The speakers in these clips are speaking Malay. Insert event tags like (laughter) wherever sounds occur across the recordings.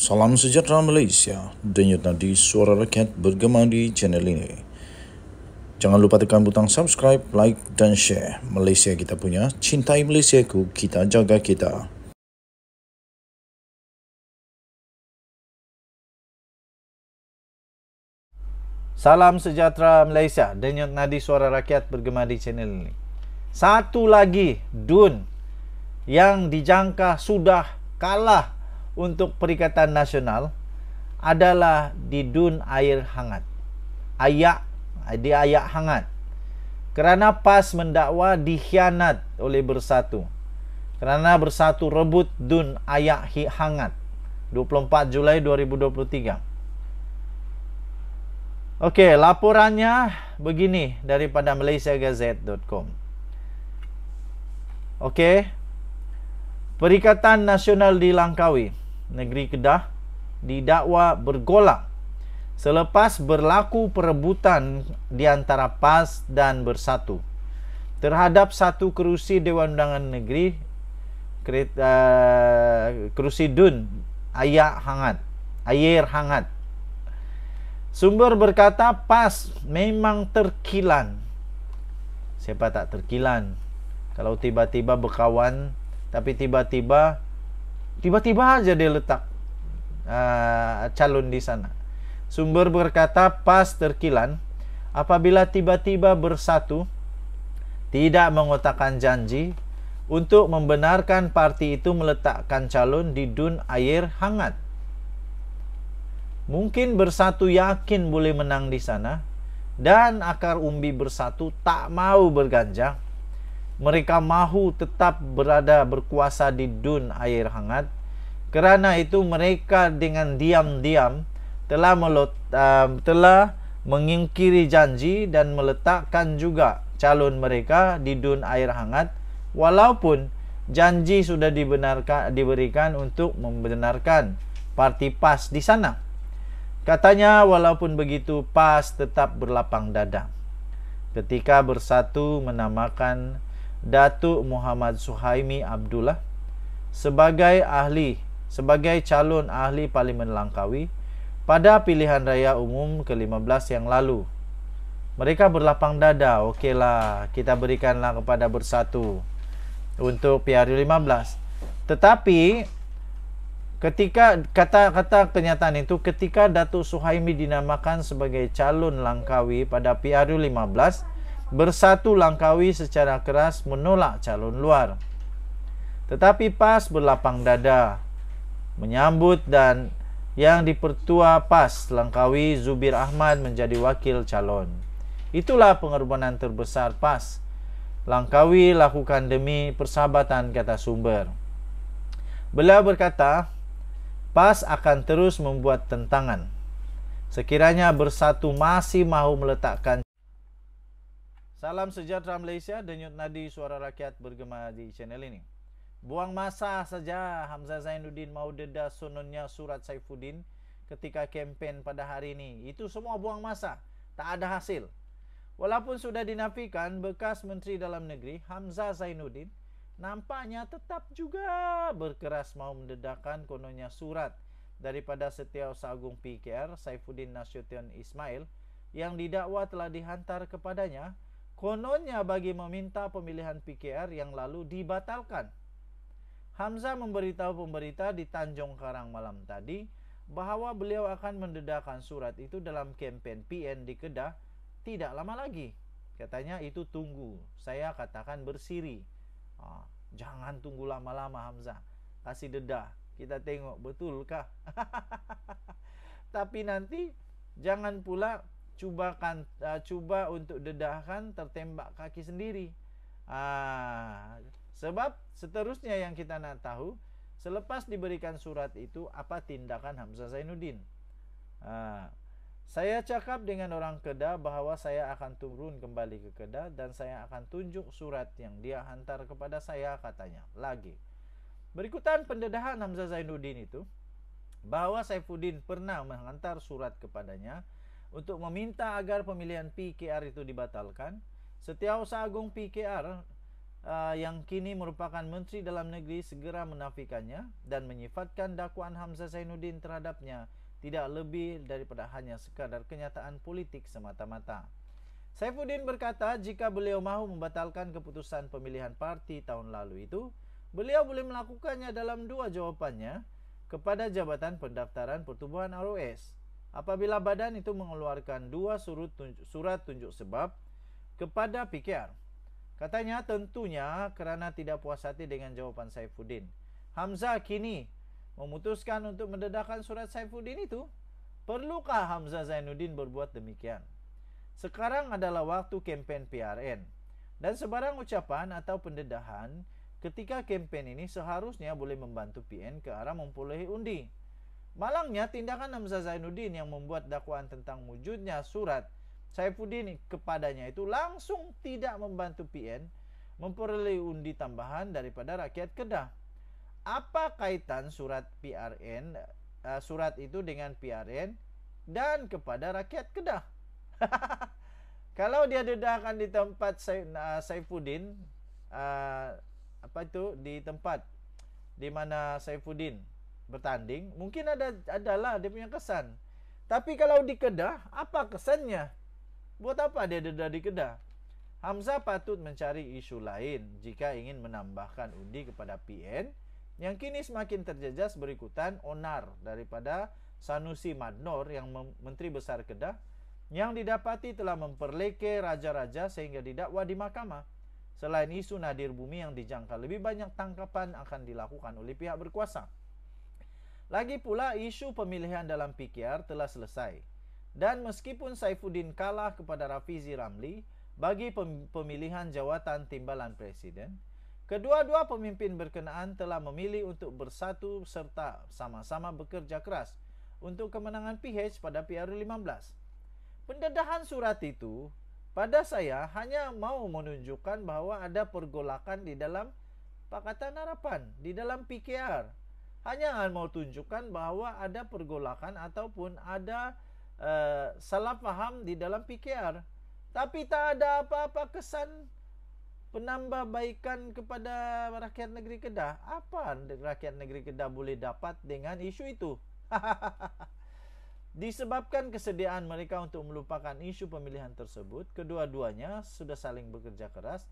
Salam sejahtera Malaysia. Denyut nadi suara rakyat bergema di channel ini. Jangan lupa tekan butang subscribe, like dan share. Malaysia kita punya, cintai Malaysia ku, kita jaga kita. Salam sejahtera Malaysia. Denyut nadi suara rakyat bergema di channel ini. Satu lagi DUN yang dijangka sudah kalah untuk Perikatan Nasional adalah di dun air hangat. Ayak, di ayak hangat. Kerana PAS mendakwa dikhianat oleh Bersatu. Kerana Bersatu rebut dun ayak hangat. 24 Julai 2023. Okey, laporannya begini daripada malaysiagazette.com. Okey. Perikatan Nasional di Langkawi negeri Kedah didakwa bergolak selepas berlaku perebutan di antara PAS dan Bersatu terhadap satu kerusi Dewan Undangan Negeri eh, kerusi DUN ayak hangat air hangat sumber berkata PAS memang terkilan siapa tak terkilan kalau tiba-tiba berkawan tapi tiba-tiba Tiba-tiba aja dia letak uh, calon di sana. Sumber berkata pas terkilan, apabila tiba-tiba bersatu, tidak mengotakkan janji, untuk membenarkan parti itu meletakkan calon di dun air hangat. Mungkin bersatu yakin boleh menang di sana, dan akar umbi bersatu tak mau berganjang mereka mahu tetap berada berkuasa di dun air hangat kerana itu mereka dengan diam-diam telah melot, uh, telah mengingkiri janji dan meletakkan juga calon mereka di dun air hangat walaupun janji sudah dibenarkan diberikan untuk membenarkan parti PAS di sana katanya walaupun begitu PAS tetap berlapang dada ketika bersatu menamakan Datuk Muhammad Suhaimi Abdullah sebagai ahli sebagai calon ahli Parlimen Langkawi pada pilihan raya umum ke-15 yang lalu. Mereka berlapang dada, okeylah kita berikanlah kepada bersatu untuk PRU 15. Tetapi ketika kata-kata kenyataan itu ketika Datuk Suhaimi dinamakan sebagai calon Langkawi pada PRU 15 bersatu Langkawi secara keras menolak calon luar. Tetapi PAS berlapang dada menyambut dan yang dipertua PAS Langkawi Zubir Ahmad menjadi wakil calon. Itulah pengorbanan terbesar PAS. Langkawi lakukan demi persahabatan kata sumber. Beliau berkata, PAS akan terus membuat tentangan. Sekiranya bersatu masih mahu meletakkan Salam sejahtera Malaysia, denyut nadi suara rakyat bergema di channel ini. Buang masa saja Hamzah Zainuddin mau dedah sononnya surat Saifuddin ketika kempen pada hari ini. Itu semua buang masa, tak ada hasil. Walaupun sudah dinafikan bekas Menteri Dalam Negeri Hamzah Zainuddin nampaknya tetap juga berkeras mau mendedahkan kononnya surat daripada Setiausaha Agung PKR Saifuddin Nasution Ismail yang didakwa telah dihantar kepadanya kononnya bagi meminta pemilihan PKR yang lalu dibatalkan. Hamzah memberitahu pemberita di Tanjung Karang malam tadi bahawa beliau akan mendedahkan surat itu dalam kempen PN di Kedah tidak lama lagi. Katanya itu tunggu, saya katakan bersiri. Ha, jangan tunggu lama-lama Hamzah, kasih dedah. Kita tengok betulkah. (laughs) Tapi nanti jangan pula cubakan uh, cuba untuk dedahkan tertembak kaki sendiri. Ah, sebab seterusnya yang kita nak tahu, selepas diberikan surat itu apa tindakan Hamzah Zainuddin? Ah, saya cakap dengan orang Kedah bahawa saya akan turun kembali ke Kedah dan saya akan tunjuk surat yang dia hantar kepada saya katanya. Lagi. Berikutan pendedahan Hamzah Zainuddin itu bahawa Saifuddin pernah menghantar surat kepadanya untuk meminta agar pemilihan PKR itu dibatalkan. Setiausaha Agung PKR uh, yang kini merupakan Menteri Dalam Negeri segera menafikannya dan menyifatkan dakwaan Hamzah Zainuddin terhadapnya tidak lebih daripada hanya sekadar kenyataan politik semata-mata. Saifuddin berkata jika beliau mahu membatalkan keputusan pemilihan parti tahun lalu itu, beliau boleh melakukannya dalam dua jawapannya kepada Jabatan Pendaftaran Pertubuhan ROS apabila badan itu mengeluarkan dua surat tunjuk, surat tunjuk sebab kepada PKR. Katanya tentunya kerana tidak puas hati dengan jawapan Saifuddin. Hamzah kini memutuskan untuk mendedahkan surat Saifuddin itu. Perlukah Hamzah Zainuddin berbuat demikian? Sekarang adalah waktu kempen PRN. Dan sebarang ucapan atau pendedahan ketika kempen ini seharusnya boleh membantu PN ke arah memperoleh undi. Malangnya tindakan Hamzah Zainuddin yang membuat dakwaan tentang wujudnya surat Saifuddin kepadanya itu langsung tidak membantu PN memperoleh undi tambahan daripada rakyat Kedah. Apa kaitan surat PRN uh, eh, surat itu dengan PRN dan kepada rakyat Kedah? (laughs) Kalau dia dedahkan di tempat eh, Saifuddin uh, apa itu di tempat di mana Saifuddin bertanding mungkin ada adalah dia punya kesan tapi kalau di Kedah apa kesannya buat apa dia ada di Kedah Hamzah patut mencari isu lain jika ingin menambahkan undi kepada PN yang kini semakin terjejas berikutan onar daripada Sanusi Madnor yang Menteri Besar Kedah yang didapati telah memperleke raja-raja sehingga didakwa di mahkamah. Selain isu nadir bumi yang dijangka lebih banyak tangkapan akan dilakukan oleh pihak berkuasa. Lagi pula isu pemilihan dalam PKR telah selesai. Dan meskipun Saifuddin kalah kepada Rafizi Ramli bagi pemilihan jawatan timbalan presiden, kedua-dua pemimpin berkenaan telah memilih untuk bersatu serta sama-sama bekerja keras untuk kemenangan PH pada PRU 15. Pendedahan surat itu pada saya hanya mau menunjukkan bahawa ada pergolakan di dalam Pakatan Harapan, di dalam PKR hanya mau tunjukkan bahwa ada pergolakan ataupun ada uh, salah faham di dalam PKR. Tapi tak ada apa-apa kesan penambahbaikan kepada rakyat negeri Kedah. Apa rakyat negeri Kedah boleh dapat dengan isu itu? (laughs) Disebabkan kesediaan mereka untuk melupakan isu pemilihan tersebut, kedua-duanya sudah saling bekerja keras.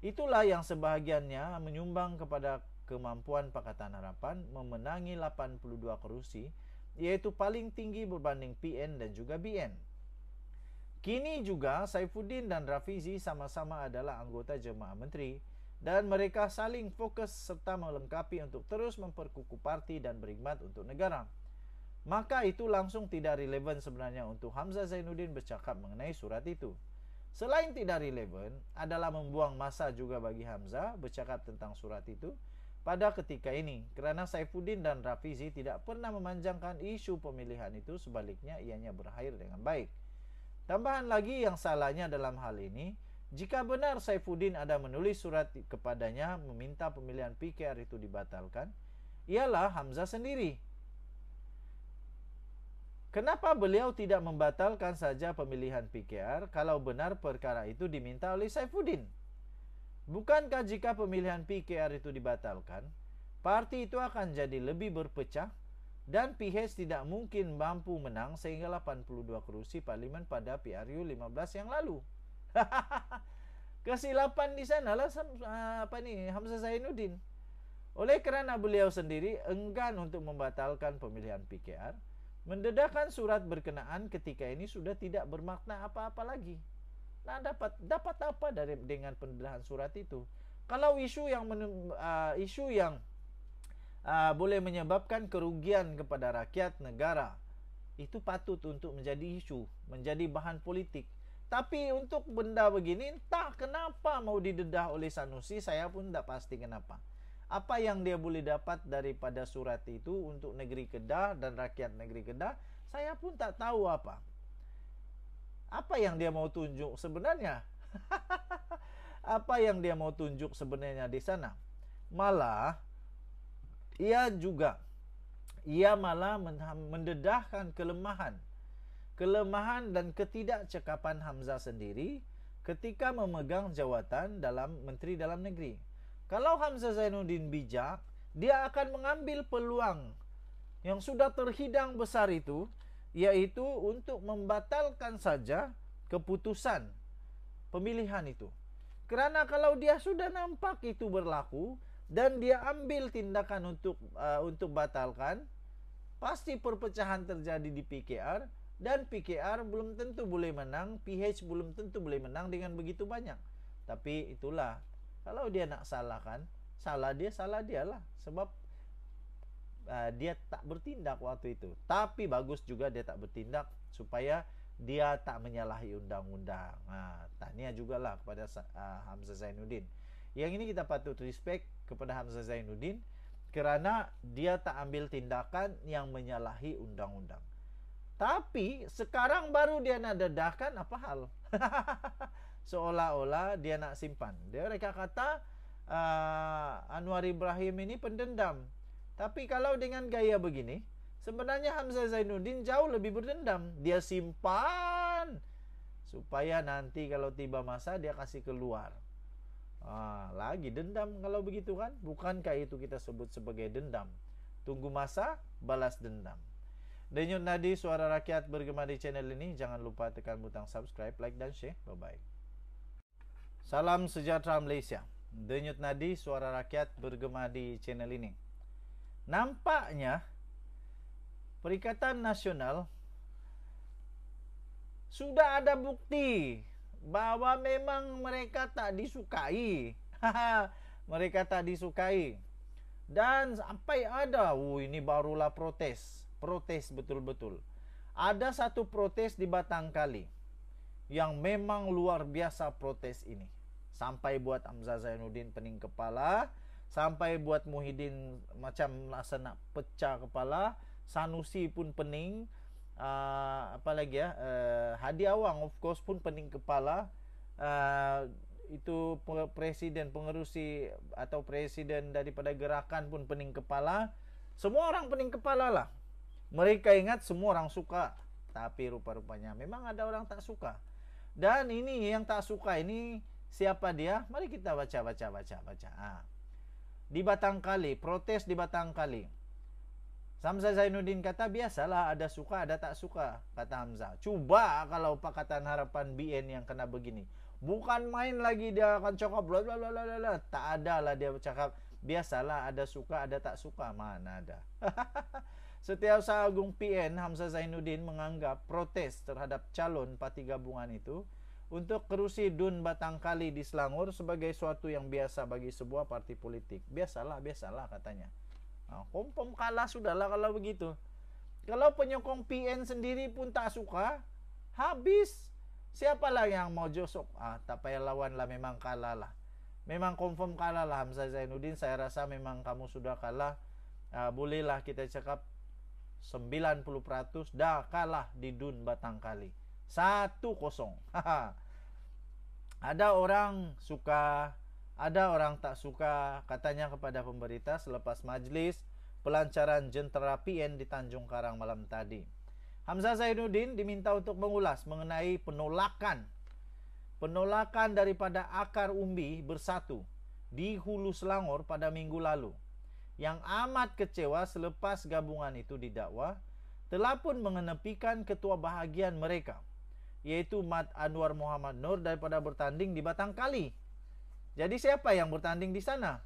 Itulah yang sebahagiannya menyumbang kepada kemampuan Pakatan Harapan memenangi 82 kerusi iaitu paling tinggi berbanding PN dan juga BN. Kini juga Saifuddin dan Rafizi sama-sama adalah anggota Jemaah Menteri dan mereka saling fokus serta melengkapi untuk terus memperkuku parti dan berkhidmat untuk negara. Maka itu langsung tidak relevan sebenarnya untuk Hamzah Zainuddin bercakap mengenai surat itu. Selain tidak relevan adalah membuang masa juga bagi Hamzah bercakap tentang surat itu pada ketika ini kerana Saifuddin dan Rafizi tidak pernah memanjangkan isu pemilihan itu sebaliknya ianya berakhir dengan baik. Tambahan lagi yang salahnya dalam hal ini, jika benar Saifuddin ada menulis surat kepadanya meminta pemilihan PKR itu dibatalkan, ialah Hamzah sendiri Kenapa beliau tidak membatalkan saja pemilihan PKR kalau benar perkara itu diminta oleh Saifuddin? Bukankah jika pemilihan PKR itu dibatalkan, parti itu akan jadi lebih berpecah dan PH tidak mungkin mampu menang sehingga 82 kerusi parlimen pada PRU 15 yang lalu? (laughs) Kesilapan di sana lah ah, apa nih Hamzah Zainuddin. Oleh kerana beliau sendiri enggan untuk membatalkan pemilihan PKR, Mendedahkan surat berkenaan ketika ini sudah tidak bermakna apa-apa lagi. Nah, dapat dapat apa dari dengan pendedahan surat itu? Kalau isu yang menem, uh, ah, isu yang uh, boleh menyebabkan kerugian kepada rakyat negara itu patut untuk menjadi isu, menjadi bahan politik. Tapi untuk benda begini, tak kenapa mau didedah oleh Sanusi, saya pun tak pasti kenapa apa yang dia boleh dapat daripada surat itu untuk negeri Kedah dan rakyat negeri Kedah saya pun tak tahu apa apa yang dia mau tunjuk sebenarnya (laughs) apa yang dia mau tunjuk sebenarnya di sana malah ia juga ia malah mendedahkan kelemahan kelemahan dan ketidakcekapan Hamzah sendiri ketika memegang jawatan dalam menteri dalam negeri kalau Hamzah Zainuddin bijak, dia akan mengambil peluang yang sudah terhidang besar itu, yaitu untuk membatalkan saja keputusan pemilihan itu. Kerana kalau dia sudah nampak itu berlaku dan dia ambil tindakan untuk uh, untuk batalkan, pasti perpecahan terjadi di PKR dan PKR belum tentu boleh menang, PH belum tentu boleh menang dengan begitu banyak. Tapi itulah kalau dia nak salahkan, salah dia, salah dia lah. Sebab uh, dia tak bertindak waktu itu. Tapi bagus juga dia tak bertindak supaya dia tak menyalahi undang-undang. Nah, ha, tanya juga lah kepada uh, Hamzah Zainuddin. Yang ini kita patut respect kepada Hamzah Zainuddin kerana dia tak ambil tindakan yang menyalahi undang-undang. Tapi sekarang baru dia nak dedahkan apa hal? (laughs) seolah-olah dia nak simpan. Dia mereka kata uh, Anwar Ibrahim ini pendendam. Tapi kalau dengan gaya begini, sebenarnya Hamzah Zainuddin jauh lebih berdendam. Dia simpan supaya nanti kalau tiba masa dia kasih keluar. Ah, lagi dendam kalau begitu kan? Bukankah itu kita sebut sebagai dendam? Tunggu masa balas dendam. Denyut Nadi Suara Rakyat bergema di channel ini. Jangan lupa tekan butang subscribe, like, dan share. Bye-bye. Salam sejahtera Malaysia. Denyut nadi suara rakyat bergema di channel ini. Nampaknya Perikatan Nasional sudah ada bukti bahawa memang mereka tak disukai. (laughs) mereka tak disukai. Dan sampai ada, oh ini barulah protes. Protes betul-betul. Ada satu protes di Batang Kali yang memang luar biasa protes ini sampai buat Hamzah Zainuddin pening kepala sampai buat Muhyiddin macam rasa nak pecah kepala Sanusi pun pening uh, apa lagi ya uh, Hadi Awang of course pun pening kepala uh, itu presiden pengerusi atau presiden daripada gerakan pun pening kepala semua orang pening kepala lah mereka ingat semua orang suka tapi rupa-rupanya memang ada orang tak suka dan ini yang tak suka ini siapa dia? Mari kita baca, baca, baca, baca. Ha. Di Batang Kali, protes di Batang Kali. Samsa Zainuddin kata, biasalah ada suka, ada tak suka, kata Hamzah. Cuba kalau Pakatan Harapan BN yang kena begini. Bukan main lagi dia akan cakap, bla bla bla bla Tak ada lah dia bercakap biasalah ada suka, ada tak suka, mana ada. (laughs) Setiap sahagung PN, Hamzah Zainuddin menganggap protes terhadap calon parti gabungan itu untuk kerusi Dun Batang Kali di Selangor sebagai suatu yang biasa bagi sebuah parti politik. Biasalah, biasalah katanya. Ha, nah, kompom kalah sudahlah kalau begitu. Kalau penyokong PN sendiri pun tak suka, habis. Siapalah yang mau josok? Ah, tak payah lawan lah, memang kalah lah. Memang confirm kalah lah Hamzah Zainuddin. Saya rasa memang kamu sudah kalah. Uh, bolehlah kita cakap 90% dah kalah di Dun Batang Kali. Satu kosong. ada orang suka, ada orang tak suka. Katanya kepada pemberita selepas majlis pelancaran jentera PN di Tanjung Karang malam tadi. Hamzah Zainuddin diminta untuk mengulas mengenai penolakan. Penolakan daripada akar umbi bersatu di Hulu Selangor pada minggu lalu. Yang amat kecewa selepas gabungan itu didakwa telah pun mengenepikan ketua bahagian mereka yaitu Mat Anwar Muhammad Nur daripada bertanding di Batang Kali. Jadi siapa yang bertanding di sana?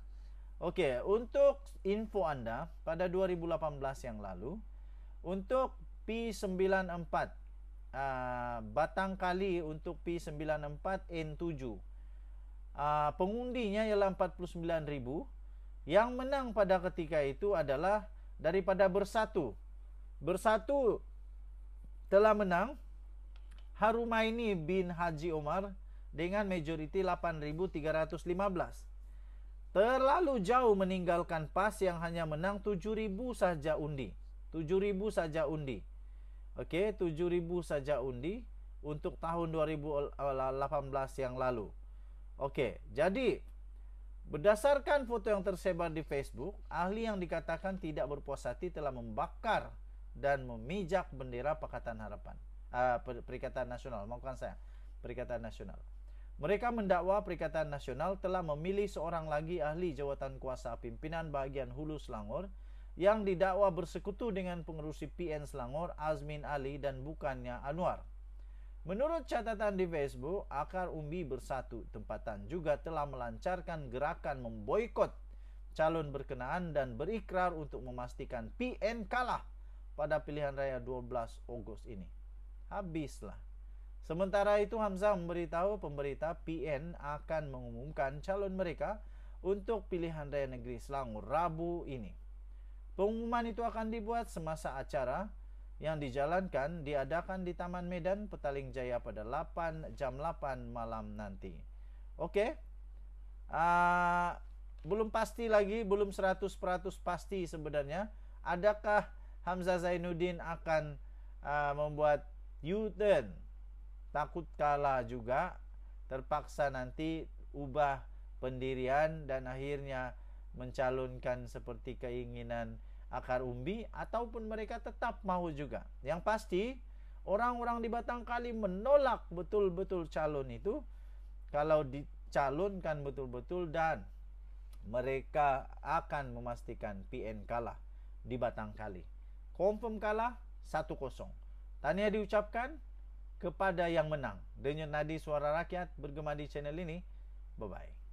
Okey, untuk info Anda pada 2018 yang lalu untuk P94 uh, ah, Batang Kali untuk P94 N7 uh, pengundinya ialah 49,000 yang menang pada ketika itu adalah daripada Bersatu. Bersatu telah menang Harumaini bin Haji Omar dengan majoriti 8315. Terlalu jauh meninggalkan PAS yang hanya menang 7000 saja undi. 7000 saja undi. Okey, 7000 saja undi untuk tahun 2018 yang lalu. Okey, jadi berdasarkan foto yang tersebar di Facebook, ahli yang dikatakan tidak berpuas hati telah membakar dan memijak bendera Pakatan Harapan uh, Perikatan Nasional, maafkan saya, Perikatan Nasional. Mereka mendakwa Perikatan Nasional telah memilih seorang lagi ahli jawatan kuasa pimpinan bahagian Hulu Selangor yang didakwa bersekutu dengan pengerusi PN Selangor Azmin Ali dan bukannya Anwar. Menurut catatan di Facebook, Akar Umbi Bersatu Tempatan juga telah melancarkan gerakan memboikot calon berkenaan dan berikrar untuk memastikan PN kalah pada pilihan raya 12 Ogos ini. habislah. Sementara itu Hamzah memberitahu pemberita PN akan mengumumkan calon mereka untuk pilihan raya negeri Selangor Rabu ini. Pengumuman itu akan dibuat semasa acara yang dijalankan diadakan di Taman Medan Petaling Jaya pada 8 jam 8 malam nanti. Oke. Okay? Uh, belum pasti lagi, belum 100% pasti sebenarnya adakah Hamzah Zainuddin akan uh, membuat U-turn. Takut kalah juga, terpaksa nanti ubah pendirian dan akhirnya mencalonkan seperti keinginan akar umbi ataupun mereka tetap mau juga. Yang pasti, orang-orang di Batang Kali menolak betul-betul calon itu kalau dicalonkan betul-betul dan mereka akan memastikan PN kalah di Batang Kali. Confirm kalah 1-0. Tahniah diucapkan kepada yang menang. Denyut nadi suara rakyat bergema di channel ini. Bye-bye.